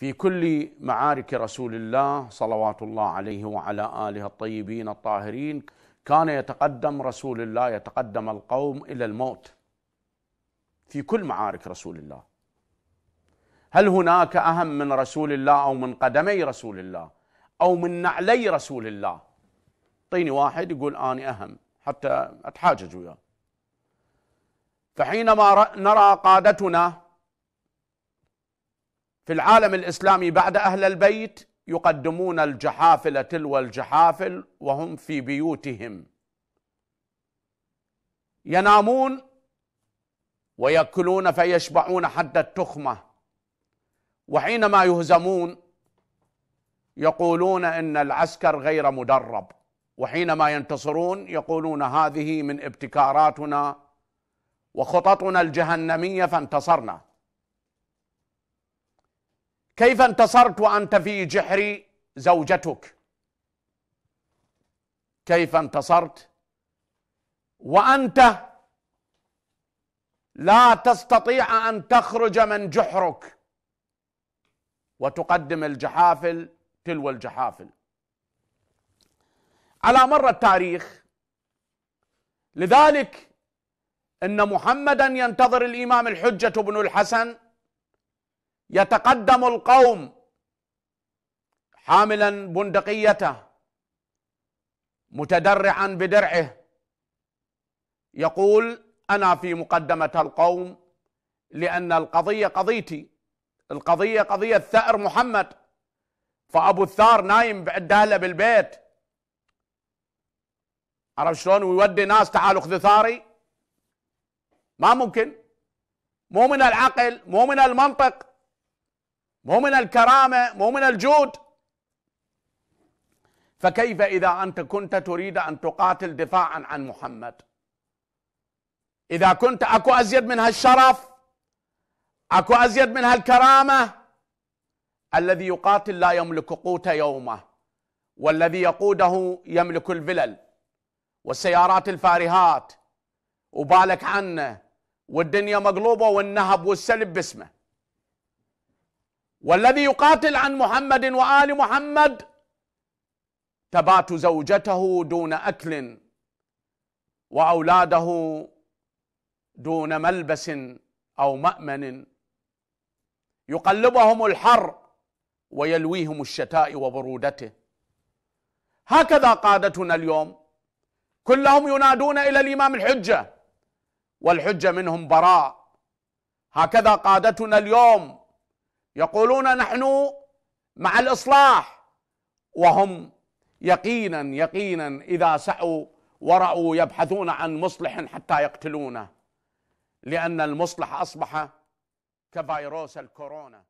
في كل معارك رسول الله صلوات الله عليه وعلى اله الطيبين الطاهرين كان يتقدم رسول الله يتقدم القوم الى الموت في كل معارك رسول الله هل هناك اهم من رسول الله او من قدمي رسول الله او من نعلي رسول الله اعطيني واحد يقول انا اهم حتى اتحاجج وياه فحينما نرى قادتنا في العالم الاسلامي بعد اهل البيت يقدمون الجحافل تلو الجحافل وهم في بيوتهم ينامون ويأكلون فيشبعون حتى التخمة وحينما يهزمون يقولون إن العسكر غير مدرب وحينما ينتصرون يقولون هذه من ابتكاراتنا وخططنا الجهنمية فانتصرنا كيف انتصرت وانت في جحر زوجتك كيف انتصرت وانت لا تستطيع ان تخرج من جحرك وتقدم الجحافل تلو الجحافل على مر التاريخ لذلك ان محمدا ينتظر الامام الحجه بن الحسن يتقدم القوم حاملا بندقيته متدرعا بدرعه يقول انا في مقدمه القوم لان القضيه قضيتي القضيه قضيه ثأر محمد فابو الثار نايم بعداله بالبيت عرف شلون ويودي ناس تعالوا خذوا ثاري ما ممكن مو من العقل مو من المنطق مو من الكرامة مو من الجود فكيف إذا أنت كنت تريد أن تقاتل دفاعا عن محمد إذا كنت أكو أزيد من هالشرف أكو أزيد من هالكرامة الذي يقاتل لا يملك قوت يومه والذي يقوده يملك الفلل والسيارات الفارهات وبالك عنه والدنيا مقلوبة والنهب والسلب باسمه والذي يقاتل عن محمد وآل محمد تبات زوجته دون أكل وأولاده دون ملبس أو مأمن يقلبهم الحر ويلويهم الشتاء وبرودته هكذا قادتنا اليوم كلهم ينادون إلى الإمام الحجة والحجة منهم براء هكذا قادتنا اليوم يقولون نحن مع الإصلاح وهم يقينا يقينا إذا سعوا ورأوا يبحثون عن مصلح حتى يقتلونه لأن المصلح أصبح كفيروس الكورونا